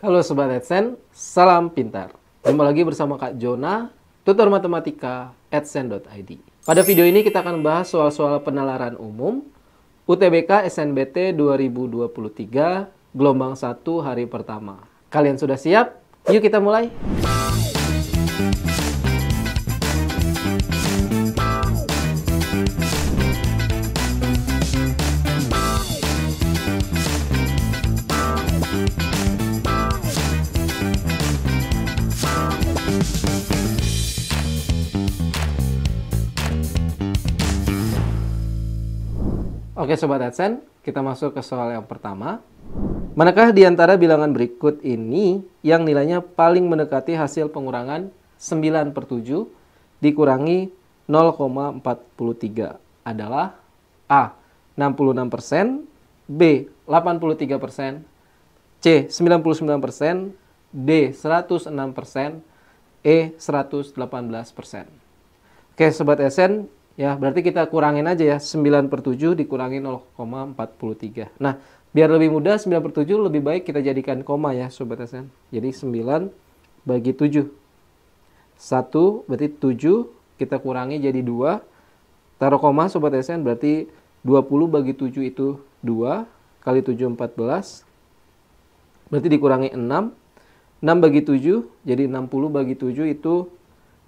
Halo Sobat AdSense, salam pintar. Jumpa lagi bersama Kak Jona, tutor matematika Edsen.id. Pada video ini kita akan bahas soal-soal penalaran umum UTBK SNBT 2023 gelombang 1 hari pertama. Kalian sudah siap? Yuk kita mulai. Oke Sobat AdSense, kita masuk ke soal yang pertama. Manakah di antara bilangan berikut ini yang nilainya paling mendekati hasil pengurangan 9 per 7 dikurangi 0,43 adalah A. 66%, B. 83%, C. 99%, D. 106%, E. 118%. Oke Sobat AdSense, Ya, berarti kita kurangin aja ya. 9 per 7 dikurangi 0,43. Nah, biar lebih mudah 9 per 7 lebih baik kita jadikan koma ya Sobat SN. Jadi 9 bagi 7. 1 berarti 7 kita kurangi jadi 2. Taruh koma Sobat SN berarti 20 bagi 7 itu 2 kali 7 14. Berarti dikurangi 6. 6 bagi 7 jadi 60 bagi 7 itu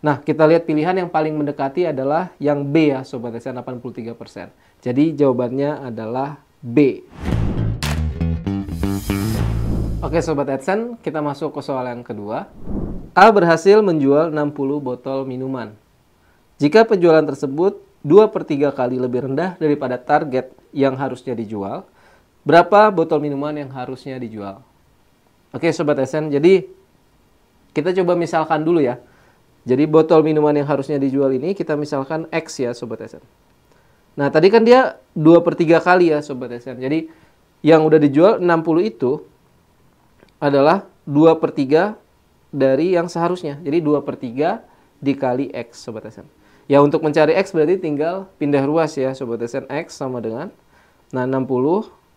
Nah, kita lihat pilihan yang paling mendekati adalah yang B ya, Sobat Resen 83%. Jadi jawabannya adalah B. Oke Sobat Edson, kita masuk ke soal yang kedua. A berhasil menjual 60 botol minuman. Jika penjualan tersebut 2 per 3 kali lebih rendah daripada target yang harusnya dijual, berapa botol minuman yang harusnya dijual? Oke Sobat Edson, jadi kita coba misalkan dulu ya jadi botol minuman yang harusnya dijual ini kita misalkan X ya Sobat SN. Nah tadi kan dia 2 per 3 kali ya Sobat SN. Jadi yang udah dijual 60 itu adalah 2 per 3 dari yang seharusnya. Jadi 2 per 3 dikali X Sobat SN. Ya untuk mencari X berarti tinggal pindah ruas ya Sobat SN. X sama dengan nah 60.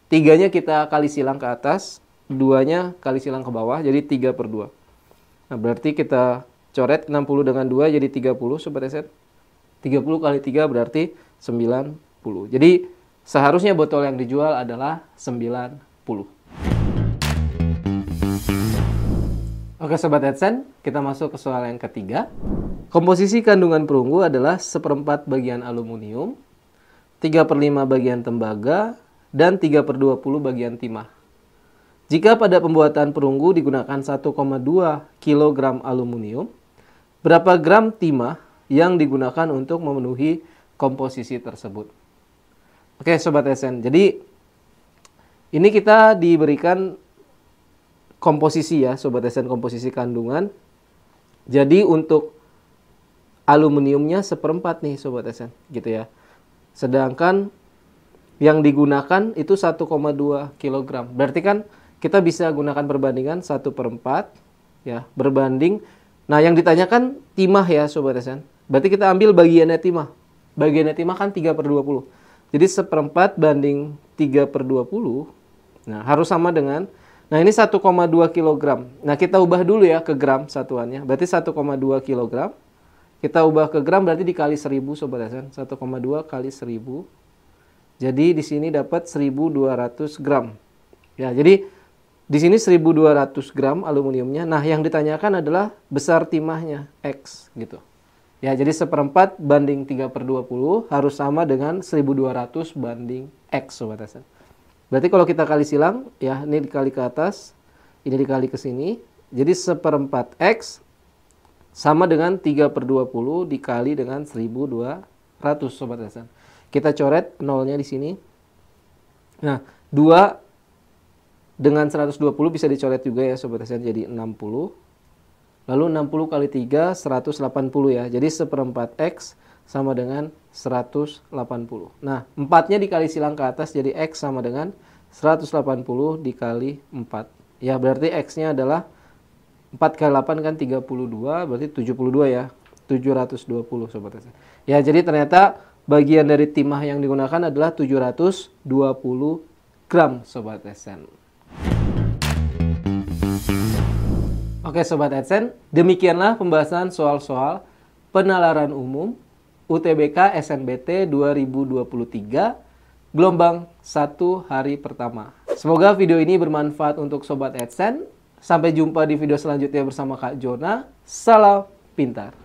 Tiganya kita kali silang ke atas. Duanya kali silang ke bawah. Jadi 3 per 2. Nah berarti kita Coret 60 dengan 2 jadi 30 Sobat Eset. 30 kali 3 berarti 90. Jadi seharusnya botol yang dijual adalah 90. Oke Sobat Edsen, kita masuk ke soal yang ketiga. Komposisi kandungan perunggu adalah seperempat bagian aluminium, 3 per 5 bagian tembaga, dan 3 per 20 bagian timah. Jika pada pembuatan perunggu digunakan 1,2 kg aluminium, berapa gram timah yang digunakan untuk memenuhi komposisi tersebut. Oke, sobat SN. Jadi ini kita diberikan komposisi ya, sobat SN komposisi kandungan. Jadi untuk aluminiumnya seperempat nih sobat SN gitu ya. Sedangkan yang digunakan itu 1,2 kg. Berarti kan kita bisa gunakan perbandingan 1 per 4 ya, berbanding Nah, yang ditanyakan timah ya Sobat Esen. Berarti kita ambil bagiannya timah. Bagiannya timah kan 3 per 20. Jadi seperempat banding 3 per 20. Nah, harus sama dengan Nah, ini 1,2 kg. Nah, kita ubah dulu ya ke gram satuannya. Berarti 1,2 kg. Kita ubah ke gram berarti dikali 1000 Sobat Esen. 1,2 kali 1000. Jadi di sini dapat 1200 gram. Ya, jadi di sini 1200 gram aluminiumnya. Nah, yang ditanyakan adalah besar timahnya, X gitu. Ya, jadi seperempat banding 3 per 20 harus sama dengan 1200 banding X Sobat Hasan. Berarti kalau kita kali silang, ya ini dikali ke atas, ini dikali ke sini. Jadi seperempat X sama dengan 3 per 20 dikali dengan 1200 Sobat Hasan. Kita coret nolnya di sini. Nah, 2 dengan 120 bisa dicoret juga ya Sobat SN jadi 60. Lalu 60 kali 3 180 ya. Jadi seperempat X sama dengan 180. Nah, 4-nya dikali silang ke atas jadi X sama dengan 180 dikali 4. Ya, berarti X-nya adalah 4 kali 8 kan 32, berarti 72 ya. 720 Sobat SN. Ya, jadi ternyata bagian dari timah yang digunakan adalah 720 gram Sobat SN. Oke Sobat AdSense, demikianlah pembahasan soal-soal penalaran umum UTBK SNBT 2023 gelombang 1 hari pertama. Semoga video ini bermanfaat untuk Sobat AdSense. Sampai jumpa di video selanjutnya bersama Kak Jona. Salam pintar!